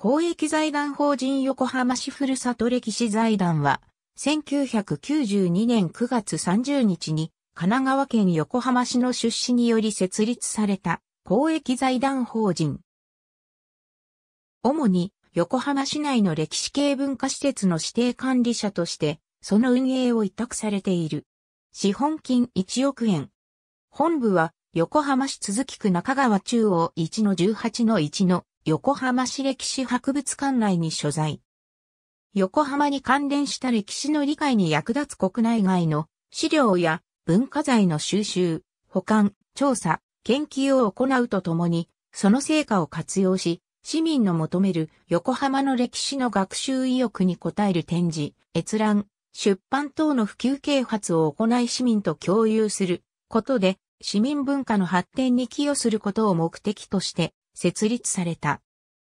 公益財団法人横浜市ふるさと歴史財団は、1992年9月30日に、神奈川県横浜市の出資により設立された公益財団法人。主に横浜市内の歴史系文化施設の指定管理者として、その運営を委託されている。資本金1億円。本部は横浜市都筑区中川中央1の18の1の横浜市歴史博物館内に所在。横浜に関連した歴史の理解に役立つ国内外の資料や文化財の収集、保管、調査、研究を行うとともに、その成果を活用し、市民の求める横浜の歴史の学習意欲に応える展示、閲覧、出版等の普及啓発を行い市民と共有することで、市民文化の発展に寄与することを目的として、設立された。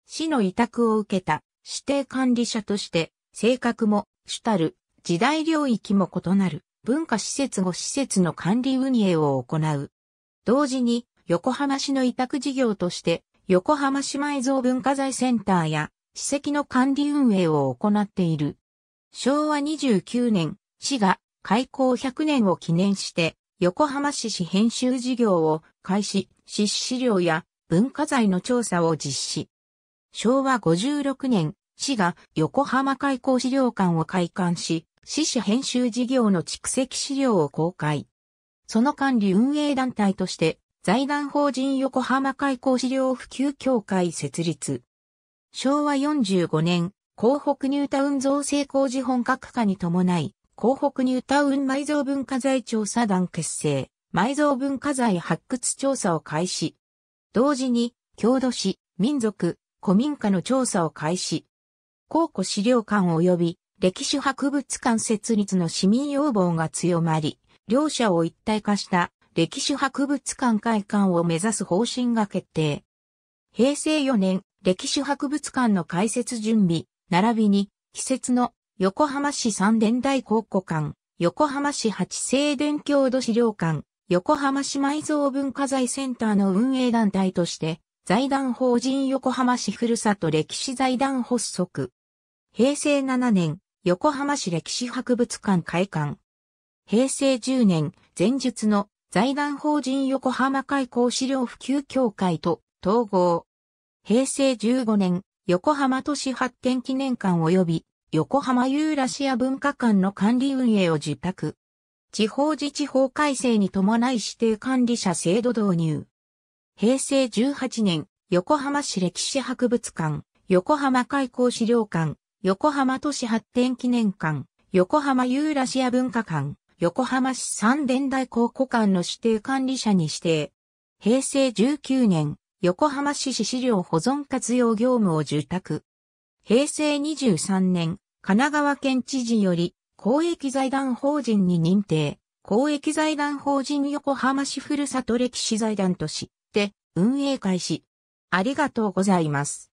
市の委託を受けた指定管理者として、性格も主たる時代領域も異なる文化施設後施設の管理運営を行う。同時に横浜市の委託事業として横浜市埋蔵文化財センターや史跡の管理運営を行っている。昭和29年、市が開校100年を記念して横浜市市編集事業を開始、市資料や文化財の調査を実施。昭和56年、市が横浜開港資料館を開館し、市史編集事業の蓄積資料を公開。その管理運営団体として、財団法人横浜開港資料普及協会設立。昭和45年、広北ニュータウン造成工事本格化に伴い、広北ニュータウン埋蔵文化財調査団結成、埋蔵文化財発掘調査を開始。同時に、郷土史、民族、古民家の調査を開始。考古資料館及び歴史博物館設立の市民要望が強まり、両者を一体化した歴史博物館開館を目指す方針が決定。平成4年、歴史博物館の開設準備、並びに、季節の横浜市三伝大考古館、横浜市八聖伝郷土資料館、横浜市埋蔵文化財センターの運営団体として、財団法人横浜市ふるさと歴史財団発足。平成7年、横浜市歴史博物館開館。平成10年、前述の財団法人横浜開港資料普及協会と統合。平成15年、横浜都市発展記念館及び横浜ユーラシア文化館の管理運営を受託。地方自治法改正に伴い指定管理者制度導入。平成18年、横浜市歴史博物館、横浜開港資料館、横浜都市発展記念館、横浜ユーラシア文化館、横浜市三伝大考古館の指定管理者に指定。平成19年、横浜市市資料保存活用業務を受託。平成23年、神奈川県知事より公益財団法人に認定、公益財団法人横浜市ふるさと歴史財団として運営開始。ありがとうございます。